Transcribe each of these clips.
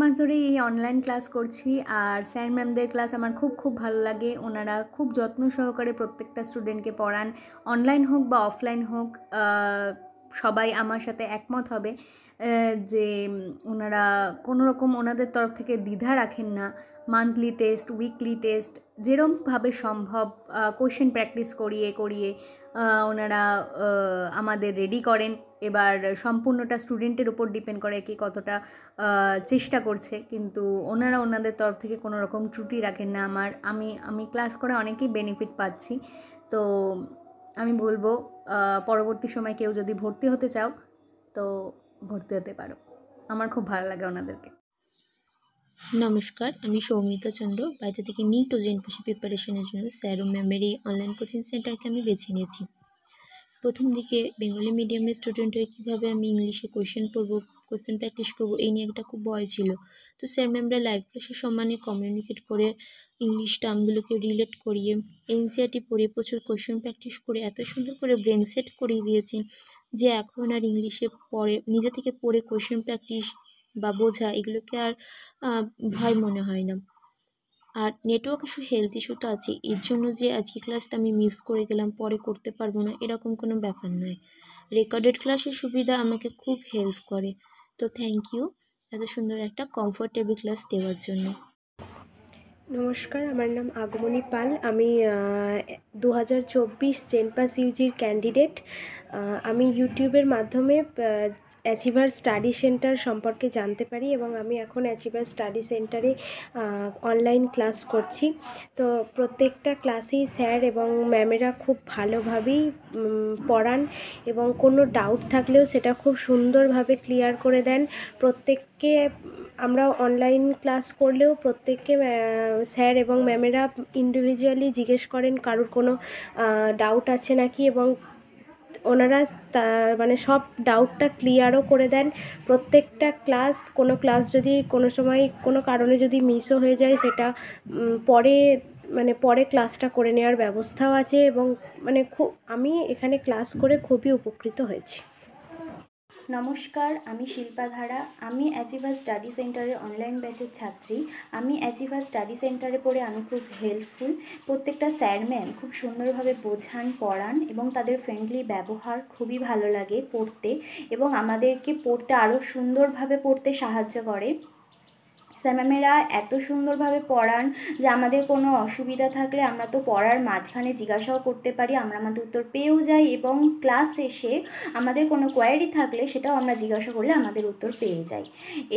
মাস ধরে এই online class করছি আর স্যার ম্যামদের ক্লাস আমার খুব খুব ভালো লাগে ওনারা খুব যত্ন সহকারে প্রত্যেকটা স্টুডেন্টকে পড়ান অনলাইন হোক বা অফলাইন হোক সবাই আমার সাথে একমত হবে যে ওনারা কোনো রকম ওনাদের তরফ থেকে দ্বিধা রাখেন না মান্থলি টেস্ট উইকলি টেস্ট যেরমভাবে সম্ভব কোয়েশ্চেন প্র্যাকটিস করিয়ে করিয়ে ওনারা আমাদের রেডি করেন এবার সম্পূর্ণটা স্টুডেন্টের উপর ডিপেন্ড করে কি কতটা চেষ্টা করছে কিন্তু ওনারা ওনাদের তরফ থেকে কোনো রকম ত্রুটি রাখেন না আমার আমি আমি ক্লাস করে অনেকেই বেনিফিট পাচ্ছি তো আমি বলবো পরবর্তী সময় কেউ যদি ভর্তি হতে চাও তো ভর্তি হতে পারো আমার খুব ভালো লাগে ওনাদেরকে নমস্কার আমি সৌমিতা চন্দ্র বাড়িতে থেকে নিট ও জেনপিসি প্রিপারেশনের জন্য স্যার ও ম্যামের এই অনলাইন কোচিং সেন্টারকে আমি বেছে নিয়েছি প্রথম দিকে বেঙ্গলি মিডিয়ামের স্টুডেন্ট হয়ে কীভাবে আমি ইংলিশে কোয়েশন পড়বো কোয়েশ্চেন প্র্যাকটিস করবো এই নিয়ে একটা খুব ভয় ছিল তো স্যার ম্যামরা লাইভ ক্লাসের সম্মানে কমিউনিকেট করে ইংলিশ টার্মগুলোকে রিলেট করিয়ে এনসিআরটি পড়িয়ে প্রচুর কোয়েশ্চেন প্র্যাকটিস করে এত সুন্দর করে ব্রেন সেট করিয়ে দিয়েছেন যে এখন আর ইংলিশে পড়ে নিজে থেকে পড়ে কোয়েশ্চেন প্র্যাকটিস বা বোঝা এগুলোকে আর ভয় মনে হয় না আর নেটওয়ার্ক ইস্যু হেলথ ইস্যু তো আছে এর জন্য যে আজকে ক্লাসটা আমি মিস করে গেলাম পরে করতে পারবো না এরকম কোনো ব্যাপার নয় রেকর্ডেড ক্লাসের সুবিধা আমাকে খুব হেল্প করে তো থ্যাংক ইউ এত সুন্দর একটা কমফোর্টেবল ক্লাস দেওয়ার জন্য নমস্কার আমার নাম আগমনী পাল আমি দু হাজার চব্বিশ জেনপাস ইউজির ক্যান্ডিডেট আমি ইউটিউবের মাধ্যমে অ্যাচিভার স্টাডি সেন্টার সম্পর্কে জানতে পারি এবং আমি এখন অ্যাচিভার স্টাডি সেন্টারে অনলাইন ক্লাস করছি তো প্রত্যেকটা ক্লাসেই স্যার এবং ম্যামেরা খুব ভালোভাবেই পড়ান এবং কোনো ডাউট থাকলেও সেটা খুব সুন্দরভাবে ক্লিয়ার করে দেন প্রত্যেককে আমরা অনলাইন ক্লাস করলেও প্রত্যেককে স্যার এবং ম্যামেরা ইন্ডিভিজুয়ালি জিজ্ঞেস করেন কারোর কোনো ডাউট আছে নাকি এবং ওনারা মানে সব ডাউটটা ক্লিয়ারও করে দেন প্রত্যেকটা ক্লাস কোনো ক্লাস যদি কোনো সময় কোনো কারণে যদি মিসও হয়ে যায় সেটা পরে মানে পরে ক্লাসটা করে নেওয়ার ব্যবস্থাও আছে এবং মানে খুব আমি এখানে ক্লাস করে খুবই উপকৃত হয়েছি নমস্কার আমি শিল্পা ধারা আমি অ্যাচিভা স্টাডি সেন্টারের অনলাইন ব্যাচের ছাত্রী আমি অ্যাচিভা স্টাডি সেন্টারে পড়ে আমি খুব হেল্পফুল প্রত্যেকটা স্যার ম্যাম খুব সুন্দরভাবে বোঝান পড়ান এবং তাদের ফ্রেন্ডলি ব্যবহার খুবই ভালো লাগে পড়তে এবং আমাদেরকে পড়তে আরও সুন্দরভাবে পড়তে সাহায্য করে স্যার ম্যামেরা এত সুন্দরভাবে পড়ান যে আমাদের কোনো অসুবিধা থাকলে আমরা তো পড়ার মাঝখানে জিজ্ঞাসাও করতে পারি আমরা আমাদের উত্তর পেয়েও যাই এবং ক্লাস শেষে আমাদের কোনো কোয়ারি থাকলে সেটাও আমরা জিজ্ঞাসা করলে আমাদের উত্তর পেয়ে যাই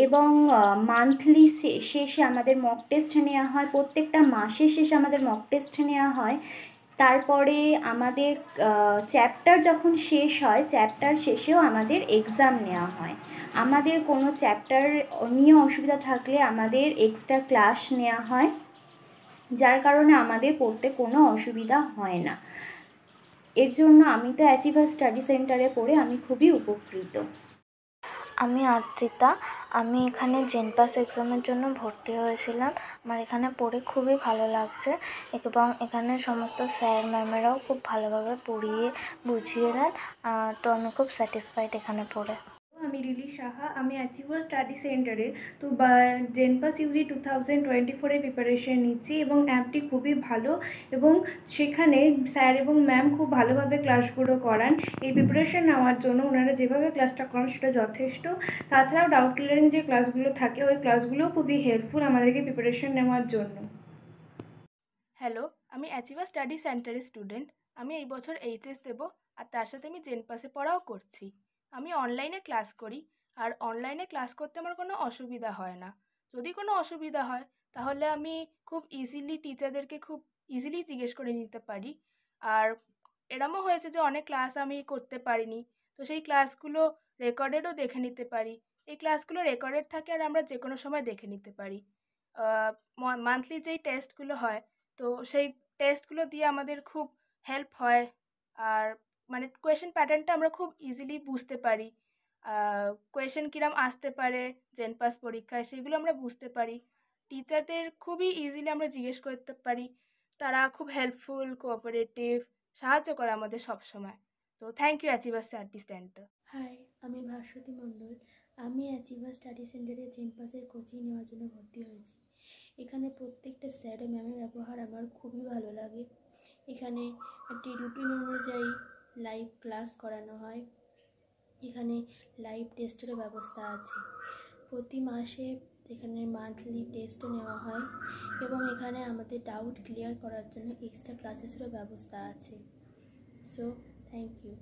এবং মান্থলি শেষে আমাদের মক টেস্ট নেওয়া হয় প্রত্যেকটা মাসের শেষে আমাদের মক টেস্ট নেওয়া হয় তারপরে আমাদের চ্যাপ্টার যখন শেষ হয় চ্যাপ্টার শেষেও আমাদের এক্সাম নেওয়া হয় আমাদের কোনো চ্যাপ্টার নিয়ে অসুবিধা থাকলে আমাদের এক্সট্রা ক্লাস নেওয়া হয় যার কারণে আমাদের পড়তে কোনো অসুবিধা হয় না এর জন্য আমি তো অ্যাচিভার স্টাডি সেন্টারে পড়ে আমি খুবই উপকৃত আমি আর্দ্রিতা আমি এখানে জেনপাস এক্সামের জন্য ভর্তি হয়েছিলাম আমার এখানে পড়ে খুবই ভালো লাগছে এবং এখানে সমস্ত স্যার ম্যামেরাও খুব ভালোভাবে পড়িয়ে বুঝিয়ে দেন তো আমি খুব স্যাটিসফাইড এখানে পড়ে সাহা আমি অ্যাচিভার স্টাডি সেন্টারে তো বা JENPAS UG two thousand twenty ফোরে প্রিপারেশন নিচ্ছি এবং অ্যাপটি খুবই ভালো এবং সেখানে স্যার এবং ম্যাম খুব ভালোভাবে ক্লাসগুলো করান এই প্রিপারেশন নেওয়ার জন্য ওনারা যেভাবে ক্লাসটা করান সেটা যথেষ্ট তাছাড়াও ডাউট ক্লিয়ারিং যে ক্লাসগুলো থাকে ওই ক্লাসগুলোও খুবই হেল্পফুল আমাদেরকে প্রিপারেশন নেওয়ার জন্য হ্যালো আমি অ্যাচিভা স্টাডি সেন্টারের স্টুডেন্ট আমি এই বছর এইচএস দেবো আর তার সাথে আমি জেনপাসে পড়াও করছি আমি অনলাইনে ক্লাস করি আর অনলাইনে ক্লাস করতে আমার কোনো অসুবিধা হয় না যদি কোনো অসুবিধা হয় তাহলে আমি খুব ইজিলি টিচারদেরকে খুব ইজিলি জিজ্ঞেস করে নিতে পারি আর এরমও হয়েছে যে অনেক ক্লাস আমি করতে পারিনি তো সেই ক্লাসগুলো রেকর্ডেডও দেখে নিতে পারি এই ক্লাসগুলো রেকর্ডেড থাকে আর আমরা যে কোনো সময় দেখে নিতে পারি মান্থলি যেই টেস্টগুলো হয় তো সেই টেস্টগুলো দিয়ে আমাদের খুব হেল্প হয় আর মানে কোয়েশ্চেন প্যাটার্নটা আমরা খুব ইজিলি বুঝতে পারি কোয়েশন কীরম আসতে পারে জেন পাস পরীক্ষায় সেগুলো আমরা বুঝতে পারি টিচারদের খুবই ইজিলি আমরা জিজ্ঞেস করতে পারি তারা খুব হেল্পফুল কোঅপারেটিভ সাহায্য করে আমাদের সবসময় তো thank you Achiever study centre hi আমি ভাস্বতী মণ্ডল আমি অ্যাচিভার স্টাডি সেন্টারে পাসের কোচিং নেওয়ার জন্য ভর্তি হয়েছি এখানে প্রত্যেকটা স্যার ম্যামের ব্যবহার আমার খুবই ভালো লাগে এখানে একটি রুটিন অনুযায়ী লাইভ ক্লাস করানো হয় এখানে লাইভ টেস্টেরও ব্যবস্থা আছে প্রতি মাসে এখানে মান্থলি টেস্টও নেওয়া হয় এবং এখানে আমাদের ডাউট ক্লিয়ার করার জন্য এক্সট্রা ক্লাসেসেরও ব্যবস্থা আছে সো থ্যাংক ইউ